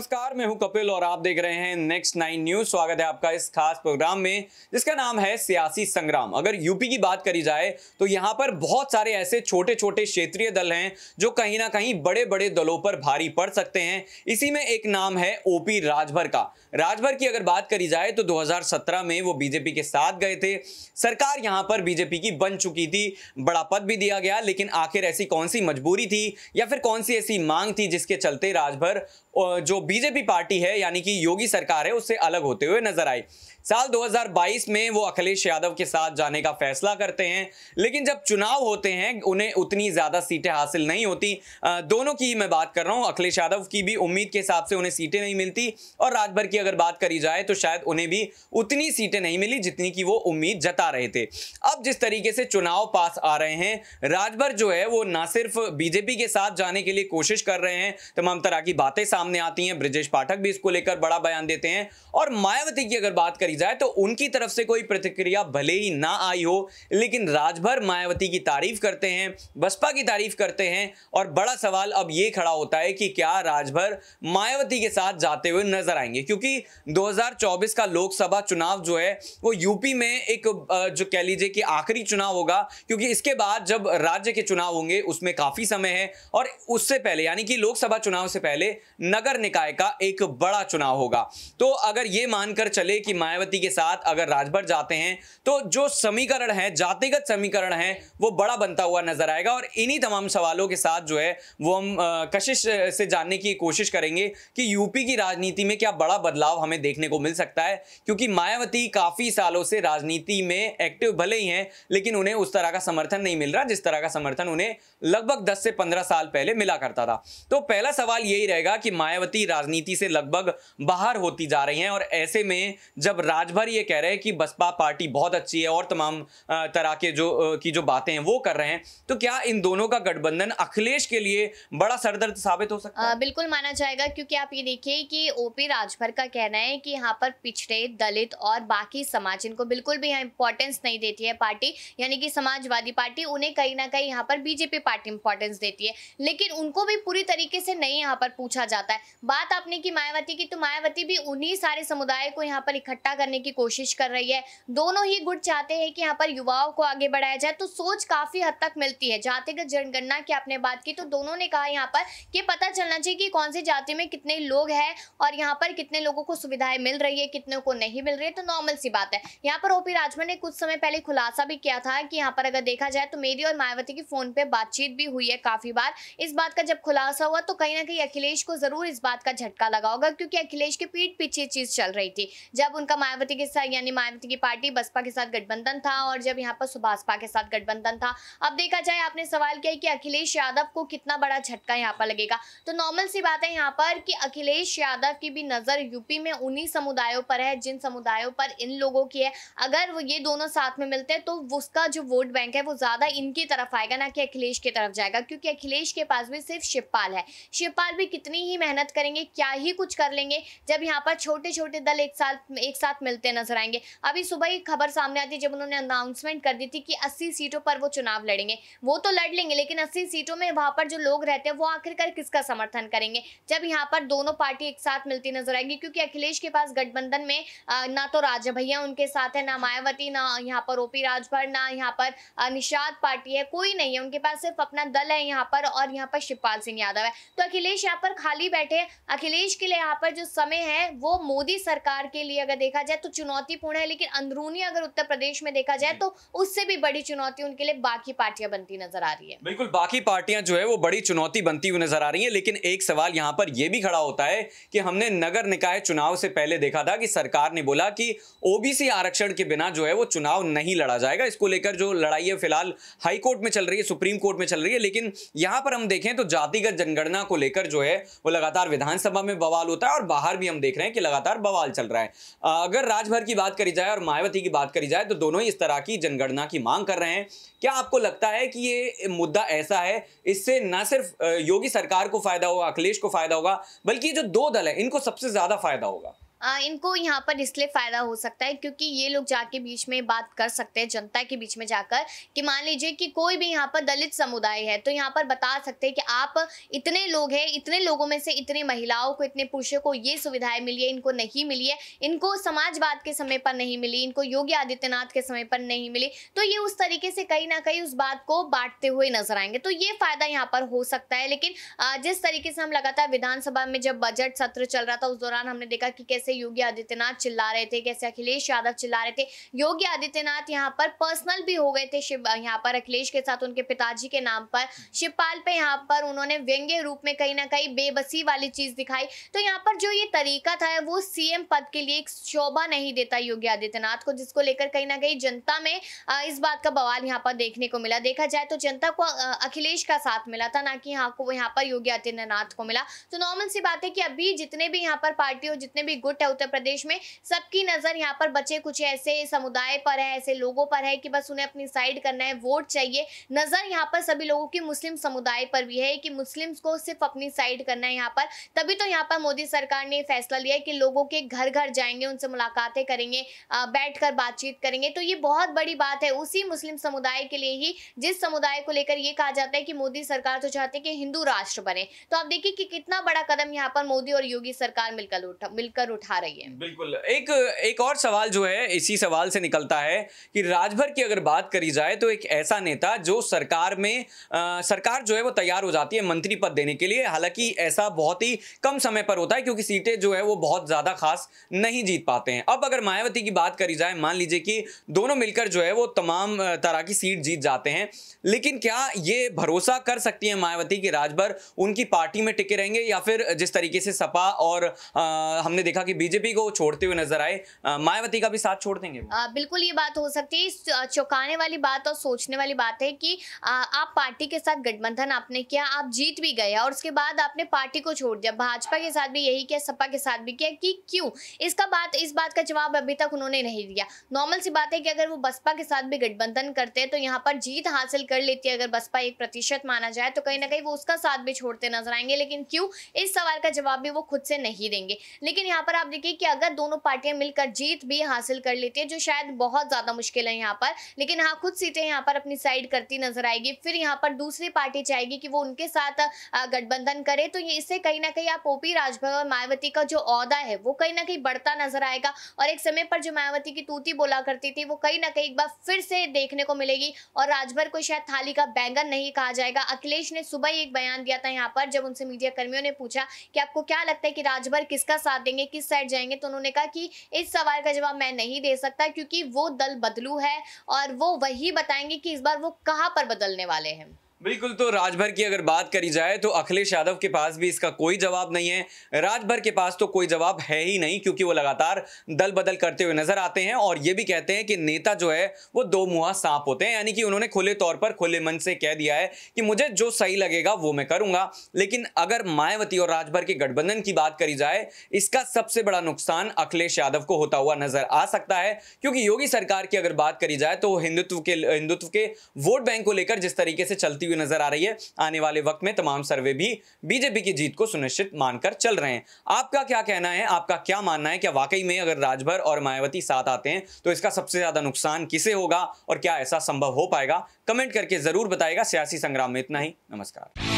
नमस्कार मैं हूं कपिल और आप देख रहे हैं नेक्स्ट नाइन न्यूज स्वागत है आपका इस खास प्रोग्राम में जिसका नाम है सियासी संग्राम अगर यूपी की बात करी जाए तो यहां पर बहुत सारे ऐसे छोटे छोटे क्षेत्रीय दल हैं जो कहीं ना कहीं बड़े बड़े दलों पर भारी पड़ सकते हैं इसी में एक नाम है ओपी राजभर का राजभर की अगर बात करी जाए तो दो में वो बीजेपी के साथ गए थे सरकार यहाँ पर बीजेपी की बन चुकी थी बड़ा पद भी दिया गया लेकिन आखिर ऐसी कौन सी मजबूरी थी या फिर कौन सी ऐसी मांग थी जिसके चलते राजभर जो बीजेपी पार्टी है यानी कि योगी सरकार है उससे अलग होते हुए नजर आई साल 2022 में वो अखिलेश यादव के साथ जाने का फैसला करते हैं लेकिन जब चुनाव होते हैं उन्हें उतनी ज़्यादा सीटें हासिल नहीं होती दोनों की मैं बात कर रहा हूँ अखिलेश यादव की भी उम्मीद के हिसाब से उन्हें सीटें नहीं मिलती और राजभर की अगर बात करी जाए तो शायद उन्हें भी उतनी सीटें नहीं मिली जितनी की वो उम्मीद जता रहे थे अब जिस तरीके से चुनाव पास आ रहे हैं राजभर जो है वो ना सिर्फ बीजेपी के साथ जाने के लिए कोशिश कर रहे हैं तमाम तरह की बातें सामने आती हैं ब्रजेश पाठक भी इसको लेकर बड़ा बयान देते हैं और मायावती की अगर बात करी जाए तो उनकी तरफ से कोई प्रतिक्रिया भले ही ना आई हो लेकिन राजभर मायावती की तारीफ करते हैं बसपा की तारीफ करते हैं और बड़ा सवाल अब ये खड़ा होता है कि क्या राजभर मायावती के साथ जाते हुए नजर आएंगे क्योंकि दो का लोकसभा चुनाव जो है वो यूपी में एक जो कह लीजिए कि आखिरी चुनाव होगा क्योंकि इसके बाद जब राज्य के चुनाव होंगे उसमें काफी समय है और उससे पहले यानी कि लोकसभा चुनाव से पहले नगर निकाय राय का एक बड़ा चुनाव होगा तो अगर ये मानकर चले कि मायावती के साथ अगर राजभर जाते हैं तो जो समीकरण है जातिगत समीकरण है वो बड़ा बनता हुआ नजर आएगा और इन्हीं तमाम सवालों के साथ जो है वो हम कशिश से जानने की कोशिश करेंगे कि यूपी की राजनीति में क्या बड़ा बदलाव हमें देखने को मिल सकता है क्योंकि मायावती काफी सालों से राजनीति में एक्टिव भले ही हैं लेकिन उन्हें उस तरह का समर्थन नहीं मिल रहा जिस तरह का समर्थन उन्हें लगभग 10 से 15 साल पहले मिला करता था तो पहला सवाल यही रहेगा कि मायावती राजनीति से लगभग बाहर होती जा रही हैं और ऐसे में जब राजभर ये कह रहे हैं कि बसपा पार्टी बहुत अच्छी है और तमाम तरह के जो की जो बातें हैं वो कर रहे हैं तो क्या इन दोनों का गठबंधन अखिलेश के लिए बड़ा सरदर्द साबित हो सकता है बिल्कुल माना जाएगा क्योंकि आप ये देखिए कि ओपी राजभर का कहना है कि यहाँ पर पिछड़े दलित और बाकी समाज इनको बिल्कुल भी यहाँ इंपॉर्टेंस नहीं देती है पार्टी यानी कि समाजवादी पार्टी उन्हें कहीं ना कहीं यहाँ पर बीजेपी पार्टी इंपॉर्टेंस देती है लेकिन उनको भी पूरी तरीके से नहीं यहाँ पर पूछा जाता है बात बात आपने की मायावती की तो मायावती भी उन्हीं सारे समुदाय को यहाँ पर इकट्ठा करने की कोशिश कर रही है दोनों ही गुट चाहते हैं कि यहाँ पर युवाओं को आगे बढ़ाया जाए तो सोच काफी हद तक मिलती है जातिगत जनगणना की आपने बात की तो दोनों ने कहा यहाँ पर कि पता चलना चाहिए कि कौन सी जाति में कितने लोग हैं और यहाँ पर कितने लोगों को सुविधाएं मिल रही है कितने को नहीं मिल रही है तो नॉर्मल सी बात है यहाँ पर ओपी राजभर ने कुछ समय पहले खुलासा भी किया था कि यहाँ पर अगर देखा जाए तो मेरी और मायावती की फोन पे बातचीत भी हुई है काफी बार इस बात का जब खुलासा हुआ तो कहीं ना कहीं अखिलेश को जरूर इस बात का झटका लगा होगा क्योंकि अखिलेश के पीठ पीछे चीज चल रही थी जब उनका मायावती के साथ यानी मायावती की पार्टी बसपा के साथ गठबंधन था और जब यहाँ पर सुभाषपा के साथ गठबंधन था अब देखा जाए आपने सवाल किया कि अखिलेश यादव को कितना बड़ा झटका यहाँ पर लगेगा तो नॉर्मल सी बात है यहाँ पर कि अखिलेश यादव की भी नजर यूपी में उन्हीं समुदायों पर है जिन समुदायों पर इन लोगों की है अगर ये दोनों साथ में मिलते हैं तो उसका जो वोट बैंक है वो ज्यादा इनकी तरफ आएगा ना कि अखिलेश की तरफ जाएगा क्योंकि अखिलेश के पास भी सिर्फ शिवपाल है शिवपाल भी कितनी ही मेहनत करेंगे लेंगे क्या ही कुछ कर लेंगे जब यहाँ पर छोटे छोटे दल एक साथ एक साथ मिलते नजर आएंगे अभी सुबह ही खबर सामने आती जब उन्होंने अनाउंसमेंट कर दी थी कि अस्सी सीटों पर वो चुनाव लड़ेंगे वो तो लड़ लेंगे लेकिन अस्सी सीटों में वहाँ पर जो लोग रहते हैं वो आखिरकार किसका समर्थन करेंगे जब यहाँ पर दोनों पार्टी एक साथ मिलती नजर आएंगी क्योंकि अखिलेश के पास गठबंधन में ना तो राज भैया उनके साथ है ना मायावती ना यहाँ पर ओपी राजभर ना यहाँ पर निषाद पार्टी है कोई नहीं है उनके पास सिर्फ अपना दल है यहाँ पर और यहाँ पर शिवपाल सिंह यादव है तो अखिलेश यहाँ पर खाली बैठे अखिलेश के लिए यहाँ पर जो समय है वो मोदी सरकार के लिए अगर देखा जाए तो चुनौतीपूर्ण है लेकिन अंदरूनी अगर उत्तर प्रदेश में देखा जाए तो उससे भी बड़ी चुनौती उनके लिए बाकी पार्टियां बनती नजर आ रही है बिल्कुल बाकी पार्टियां जो है वो बड़ी चुनौती बनती हुई नजर आ रही है लेकिन एक सवाल यहाँ पर यह भी खड़ा होता है कि हमने नगर निकाय चुनाव से पहले देखा था कि सरकार ने बोला कि ओबीसी आरक्षण के बिना जो है वो चुनाव नहीं लड़ा जाएगा इसको लेकर जो लड़ाई है फिलहाल हाईकोर्ट में चल रही है सुप्रीम कोर्ट में चल रही है लेकिन यहाँ पर हम देखें तो जातिगत जनगणना को लेकर जो है वो लगातार विधान विधानसभा में बवाल होता है और बाहर भी हम देख रहे हैं कि लगातार बवाल चल रहा है अगर राजभर की बात करी जाए और मायावती की बात करी जाए तो दोनों ही इस तरह की जनगणना की मांग कर रहे हैं क्या आपको लगता है कि ये मुद्दा ऐसा है इससे न सिर्फ योगी सरकार को फायदा होगा अखिलेश को फायदा होगा बल्कि जो दो दल है इनको सबसे ज्यादा फायदा होगा इनको यहाँ पर इसलिए फ़ायदा हो सकता है क्योंकि ये लोग जाके बीच में बात कर सकते हैं जनता के बीच में जाकर कि मान लीजिए कि कोई भी यहाँ पर दलित समुदाय है तो यहाँ पर बता सकते हैं कि आप इतने लोग हैं इतने लोगों में से इतने महिलाओं को इतने पुरुषों को ये सुविधाएं मिली है इनको नहीं मिली है इनको समाजवाद के समय पर नहीं मिली इनको योगी आदित्यनाथ के समय पर नहीं मिली तो ये उस तरीके से कहीं ना कहीं उस बात को बांटते हुए नजर आएंगे तो ये फ़ायदा यहाँ पर हो सकता है लेकिन जिस तरीके से हम लगातार विधानसभा में जब बजट सत्र चल रहा था उस दौरान हमने देखा कि कैसे कैसे योगी आदित्यनाथ चिल्ला रहे थे कैसे अखिलेश यादव चिल्ला रहे थे योगी आदित्यनाथ यहाँ पर पर्सनल भी हो गए थे शिव यहाँ पर अखिलेश के साथ उनके पिताजी के नाम पर शिवपाल पे यहाँ पर उन्होंने व्यंग्य रूप में कहीं ना कहीं बेबसी वाली चीज दिखाई तो यहाँ पर जो ये तरीका था वो सीएम पद के लिए एक शोभा नहीं देता योगी आदित्यनाथ को जिसको लेकर कहीं ना कहीं जनता में इस बात का बवाल यहाँ पर देखने को मिला देखा जाए तो जनता को अखिलेश का साथ मिला था ना कि यहाँ को यहाँ पर योगी आदित्यनाथ को मिला तो नॉर्मल सी बात है कि अभी जितने भी यहाँ पर पार्टी और जितने भी गुट है उत्तर प्रदेश में सबकी नज़र यहाँ पर बचे कुछ ऐसे समुदाय पर है ऐसे लोगों पर है कि बस उन्हें अपनी साइड करना है वोट चाहिए नज़र यहाँ पर सभी लोगों की मुस्लिम समुदाय पर भी है कि मुस्लिम्स को सिर्फ अपनी साइड करना है यहाँ पर तभी तो यहाँ पर मोदी सरकार ने फैसला लिया है कि लोगों के घर घर जाएंगे उनसे मुलाकातें करेंगे बैठ कर बातचीत करेंगे तो ये बहुत बड़ी बात है उसी मुस्लिम समुदाय के लिए ही जिस समुदाय को लेकर ये कहा जाता है कि मोदी सरकार तो चाहते हैं कि हिंदू राष्ट्र बने तो आप देखिए कि कितना बड़ा कदम यहाँ पर मोदी और योगी सरकार मिलकर उठा मिलकर उठा दिखा रही है बिल्कुल एक एक और सवाल जो है इसी सवाल से निकलता है कि राजभर की अगर बात करी जाए तो एक ऐसा नेता जो सरकार में आ, सरकार जो है वो तैयार हो जाती है मंत्री पद देने के लिए हालांकि ऐसा बहुत ही कम समय पर होता है क्योंकि सीटें जो है वो बहुत ज़्यादा खास नहीं जीत पाते हैं अब अगर मायावती की बात करी जाए मान लीजिए कि दोनों मिलकर जो है वो तमाम तरह की सीट जीत जाते हैं लेकिन क्या ये भरोसा कर सकती है मायावती कि राजभर उनकी पार्टी में टिके रहेंगे या फिर जिस तरीके से सपा और आ, हमने देखा कि बीजेपी को छोड़ते हुए नजर आए मायावती का भी साथ छोड़ देंगे आ, बिल्कुल ये बात हो सकती है चौंकाने वाली बात और सोचने वाली बात है कि आ, आप पार्टी के साथ गठबंधन आपने किया आप जीत भी गए और उसके बाद आपने पार्टी को छोड़ दिया भाजपा के साथ भी यही किया सपा के साथ भी किया कि क्यों इसका बात इस बात का जवाब अभी तक उन्होंने नहीं दिया नॉर्मल सी बात है कि अगर वो बसपा के साथ भी गठबंधन करते हैं तो यहाँ पर जीत हासिल कर लेती है अगर बसपा एक प्रतिशत माना जाए तो कहीं ना कहीं वो उसका साथ भी छोड़ते नजर आएंगे लेकिन क्यों इस सवाल का जवाब भी वो खुद से नहीं देंगे लेकिन यहाँ पर आप देखिए कि अगर दोनों पार्टियां मिलकर जीत भी हासिल कर लेती है जो शायद बहुत ज्यादा मुश्किल है यहाँ पर लेकिन हाँ खुद सीटें यहाँ पर अपनी साइड करती नजर आएगी फिर यहाँ पर दूसरी पार्टी चाहेगी कि वो उनके साथ गठबंधन करे तो ये इससे कहीं ना कहीं आप ओपी राजभर और मायावती का जो अहदा है वो कहीं ना कहीं बढ़ता नजर आएगा और एक समय पर जो मायावती की तूती बोला करती थी वो कहीं ना कहीं एक बार फिर से देखने को मिलेगी और राजभर को शायद थाली का बैंगन नहीं कहा जाएगा अखिलेश ने सुबह ही एक बयान दिया था यहाँ पर जब उनसे मीडिया कर्मियों ने पूछा कि आपको क्या लगता है कि राजभर किसका साथ देंगे किस साइड जाएंगे तो उन्होंने कहा कि इस सवाल का जवाब मैं नहीं दे सकता क्योंकि वो दल बदलू है और वो वही बताएंगे कि इस बार वो कहाँ पर बदलने वाले हैं बिल्कुल तो राजभर की अगर बात करी जाए तो अखिलेश यादव के पास भी इसका कोई जवाब नहीं है राजभर के पास तो कोई जवाब है ही नहीं क्योंकि वो लगातार दल बदल करते हुए नजर आते हैं और ये भी कहते हैं कि नेता जो है वो दो मुहा सांप होते हैं यानी कि उन्होंने खुले तौर पर खुले मन से कह दिया है कि मुझे जो सही लगेगा वो मैं करूंगा लेकिन अगर मायावती और राजभर के गठबंधन की बात करी जाए इसका सबसे बड़ा नुकसान अखिलेश यादव को होता हुआ नजर आ सकता है क्योंकि योगी सरकार की अगर बात करी जाए तो हिंदुत्व के हिंदुत्व के वोट बैंक को लेकर जिस तरीके से चलती हुई नजर आ रही है आने वाले वक्त में तमाम सर्वे भी बीजेपी की जीत को सुनिश्चित मानकर चल रहे हैं आपका क्या कहना है आपका क्या मानना है क्या वाकई में अगर राजभर और मायावती साथ आते हैं तो इसका सबसे ज्यादा नुकसान किसे होगा और क्या ऐसा संभव हो पाएगा कमेंट करके जरूर बताएगा सियासी संग्राम में इतना ही नमस्कार